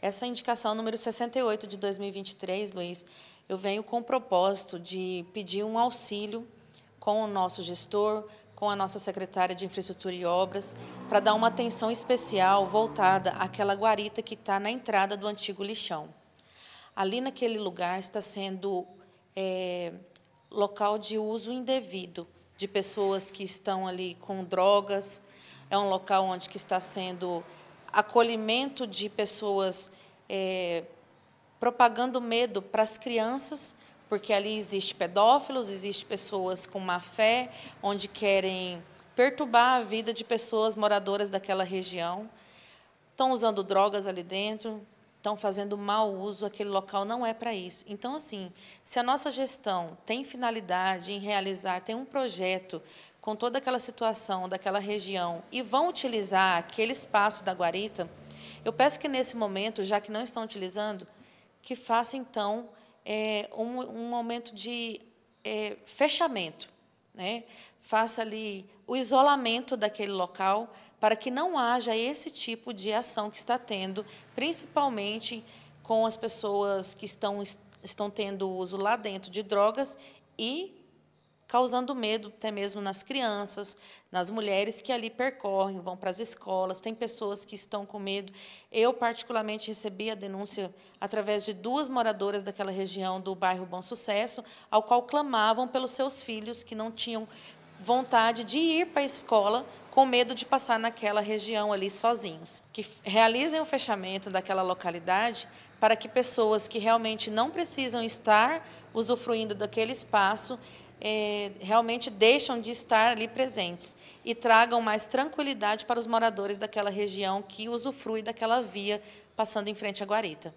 Essa indicação número 68 de 2023, Luiz, eu venho com o propósito de pedir um auxílio com o nosso gestor, com a nossa secretária de Infraestrutura e Obras, para dar uma atenção especial voltada àquela guarita que está na entrada do antigo lixão. Ali naquele lugar está sendo é, local de uso indevido de pessoas que estão ali com drogas, é um local onde que está sendo acolhimento de pessoas é, propagando medo para as crianças, porque ali existe pedófilos, existe pessoas com má fé, onde querem perturbar a vida de pessoas moradoras daquela região. Estão usando drogas ali dentro, estão fazendo mau uso, aquele local não é para isso. Então, assim, se a nossa gestão tem finalidade em realizar, tem um projeto com toda aquela situação daquela região e vão utilizar aquele espaço da guarita, eu peço que nesse momento, já que não estão utilizando, que faça então é, um, um momento de é, fechamento né? faça ali o isolamento daquele local para que não haja esse tipo de ação que está tendo, principalmente com as pessoas que estão, estão tendo uso lá dentro de drogas e causando medo até mesmo nas crianças, nas mulheres que ali percorrem, vão para as escolas, tem pessoas que estão com medo. Eu, particularmente, recebi a denúncia através de duas moradoras daquela região do bairro Bom Sucesso, ao qual clamavam pelos seus filhos que não tinham vontade de ir para a escola com medo de passar naquela região ali sozinhos. Que realizem o fechamento daquela localidade para que pessoas que realmente não precisam estar usufruindo daquele espaço é, realmente deixam de estar ali presentes e tragam mais tranquilidade para os moradores daquela região que usufrui daquela via passando em frente à guarita.